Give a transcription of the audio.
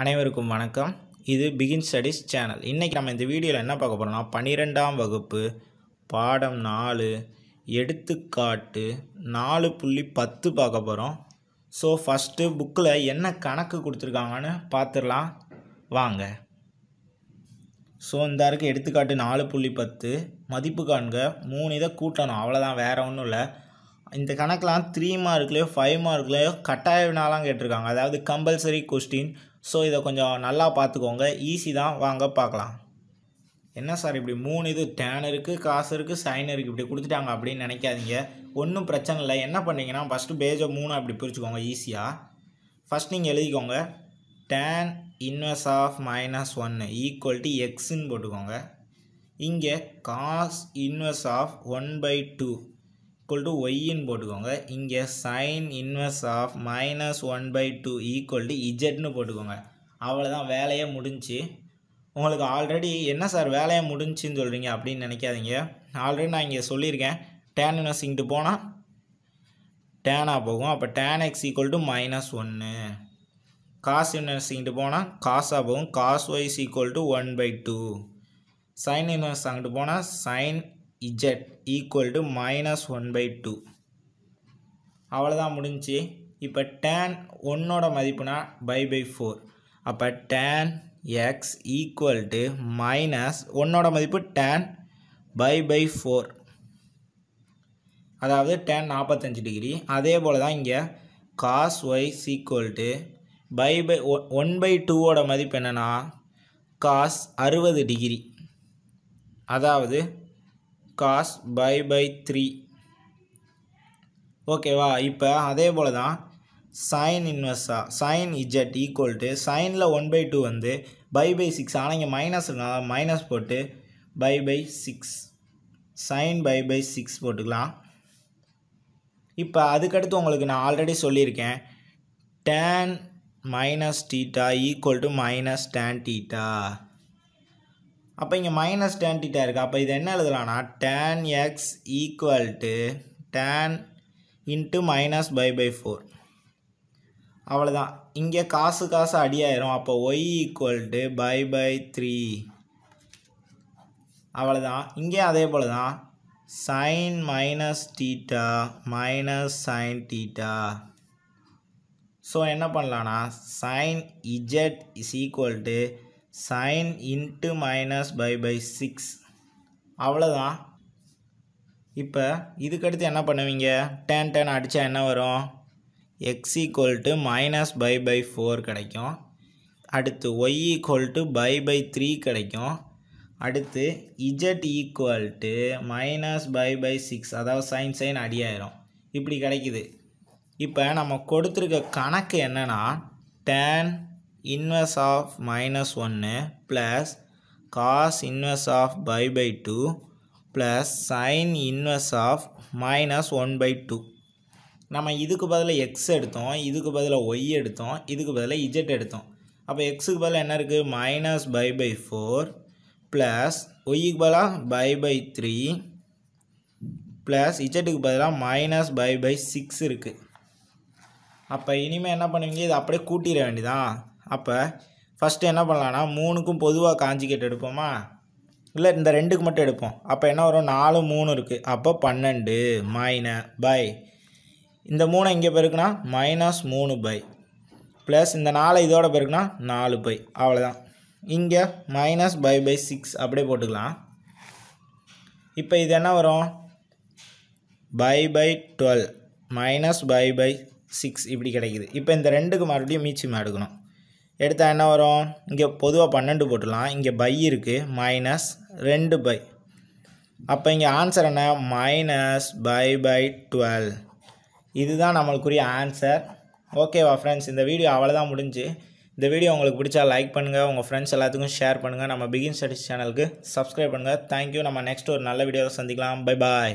அனைவருக்கும் வணக்கம் இது பிகின் ஸ்டடீஸ் சேனல் இன்றைக்கி நம்ம இந்த வீடியோவில் என்ன பார்க்க போகிறோம்னா பன்னிரெண்டாம் வகுப்பு பாடம் நாலு எடுத்துக்காட்டு நாலு புள்ளி பத்து பார்க்க போகிறோம் ஸோ ஃபஸ்ட்டு புக்கில் என்ன கணக்கு கொடுத்துருக்காங்கன்னு பார்த்துடலாம் வாங்க ஸோ இந்த இருக்குது எடுத்துக்காட்டு நாலு புள்ளி பத்து மதிப்பு காண்க மூணு இதை கூட்டணும் அவ்வளோதான் வேறு ஒன்றும் இல்லை இந்த கணக்கெலாம் த்ரீ மார்க்லேயோ ஃபைவ் மார்க்லேயோ கட்டாய வினாலாம் கேட்டிருக்காங்க அதாவது கம்பல்சரி கொஸ்டின் ஸோ இதை கொஞ்சம் நல்லா பார்த்துக்கோங்க ஈஸி தான் வாங்க பார்க்கலாம் என்ன சார் இப்படி மூணு இது டேன் இருக்குது காசு இருக்குது சைன் இருக்குது இப்படி கொடுத்துட்டாங்க அப்படின்னு நினைக்காதீங்க ஒன்றும் பிரச்சனை இல்லை என்ன பண்ணிங்கன்னா ஃபஸ்ட்டு பேஜை மூணு அப்படி பிரிச்சுக்கோங்க ஈஸியாக ஃபஸ்ட் நீங்கள் எழுதிக்கோங்க டேன் இன்வெஸ் ஆஃப் மைனஸ் ஒன்று ஈக்குவல் டு எக்ஸுன்னு போட்டுக்கோங்க இங்கே cos inverse of one by two equal to ஒய்ன்னு போட்டுக்கோங்க இங்கே sin inverse of minus one by two equal to இஜட்னு போட்டுக்கோங்க அவ்வளோதான் வேலையே முடிஞ்சு உங்களுக்கு ஆல்ரெடி என்ன சார் வேலையை முடிஞ்சுன்னு சொல்கிறீங்க அப்படின்னு நினைக்காதீங்க ஆல்ரெடி நான் இங்கே சொல்லியிருக்கேன் டேன் இன்வெர்ஸ் போனால் டேனாக போகும் அப்போ tan x equal to minus ஒன்று காஸ் இன்வெர்ஸ் போனால் காசாக போகும் cos y equal to one by two sin inverse அங்கிட்டு போனால் sin z equal to minus 1 by 2 அவ்வளோதான் முடிஞ்சு இப்போ டேன் ஒன்னோட மதிப்புனா பை பை ஃபோர் அப்போ tan x equal to minus ஒன்னோட மதிப்பு டேன் பை பை ஃபோர் அதாவது டேன் நாற்பத்தஞ்சு டிகிரி அதே போல் தான் இங்கே cos y equal to pi by one by டூவோட மதிப்பு என்னென்னா காஸ் அறுபது டிகிரி அதாவது காஸ் பை பை த்ரீ ஓகேவா இப்போ அதே போல் தான் சைன் இன்வெர்ஸா சைன் இஜெட் ஈக்குவல் டு சைனில் ஒன் பை டூ வந்து பை பை சிக்ஸ் ஆனால் இங்கே மைனஸ் இருக்கலாம் மைனஸ் போட்டு pi by six sin pi by six போட்டுக்கலாம் இப்போ அதுக்கடுத்து உங்களுக்கு நான் ஆல்ரெடி சொல்லியிருக்கேன் tan minus theta equal to minus tan theta அப்போ இங்கே மைனஸ் டேன் டீட்டா இருக்குது அப்போ இது என்ன எழுதலான்னா tan x equal to tan into minus pi by four அவ்வளோதான் இங்கே காசு காசு அடியாயிரும் அப்போ y equal to pi by three அவ்வளோதான் இங்கே அதே போல் தான் sine minus theta minus sine theta so என்ன பண்ணலான்னா sine z is equal to sine into minus pi by six அவ்வளோதான் இப்போ இதுக்கடுத்து என்ன பண்ணுவீங்க டேன் டேன் அடித்தா என்ன வரும் x equal to minus pi by four கிடைக்கும் அடுத்து y equal to pi by three கிடைக்கும் அடுத்து z equal to minus pi by six அதாவது சைன் சைன் அடியாயிரும் இப்படி கிடைக்குது இப்போ நம்ம கொடுத்துருக்க கணக்கு என்னென்னா டேன் inverse ஆஃப் மைனஸ் ஒன்று plus cos inverse of pi by two plus sine inverse of minus one by by two இதுக்கு பதிலாக எக்ஸ் எடுத்தோம் இதுக்கு பதிலாக ஒய் எடுத்தோம் இதுக்கு பதிலாக இஜெட் எடுத்தோம் அப்போ எக்ஸுக்கு பதிலாக என்ன இருக்குது minus pi by four plus ஒய்க்கு பதிலாக பை பை த்ரீ ப்ளஸ் இஜெட்டுக்கு பதிலாக மைனஸ் பை பை சிக்ஸ் இருக்குது அப்போ இனிமேல் என்ன பண்ணுவீங்க இதை அப்படியே கூட்டிட வேண்டியதான் அப்போ ஃபஸ்ட்டு என்ன பண்ணலான்னா மூணுக்கும் பொதுவாக காஞ்சிகேட் எடுப்போமா இல்லை இந்த ரெண்டுக்கு மட்டும் எடுப்போம் அப்போ என்ன வரும் நாலு மூணு இருக்குது அப்போ பன்னெண்டு மைன பை இந்த மூணை இங்கே பெருக்குனா மைனஸ் மூணு பை ப்ளஸ் இந்த நாலு இதோட பெருக்குனா நாலு பை அவ்வளோதான் இங்கே மைனஸ் பை பை சிக்ஸ் அப்படியே போட்டுக்கலாம் இப்போ இது என்ன வரும் pi by twelve minus pi by six இப்படி கிடைக்குது இப்போ இந்த ரெண்டுக்கு மறுபடியும் மீச்சிமா எடுக்கணும் எடுத்தால் என்ன வரும் இங்கே பொதுவாக பன்னெண்டு போட்டுடலாம் இங்கே பை இருக்குது மைனஸ் ரெண்டு பை அப்போ இங்கே ஆன்சர் என்ன மைனஸ் பை பை டுவெல் இதுதான் நம்மளுக்குரிய ஆன்சர் ஓகேவா ஃப்ரெண்ட்ஸ் இந்த வீடியோ அவ்வளோதான் முடிஞ்சு இந்த வீடியோ உங்களுக்கு பிடிச்சா லைக் பண்ணுங்கள் உங்கள் ஃப்ரெண்ட்ஸ் எல்லாத்துக்கும் ஷேர் பண்ணுங்கள் நம்ம பிகின் ஸ்டடிஸ் சேனலுக்கு சப்ஸ்கிரைப் பண்ணுங்கள் தேங்க்யூ நம்ம நெக்ஸ்ட் ஒரு நல்ல வீடியோவில் சந்திக்கலாம் பை பாய்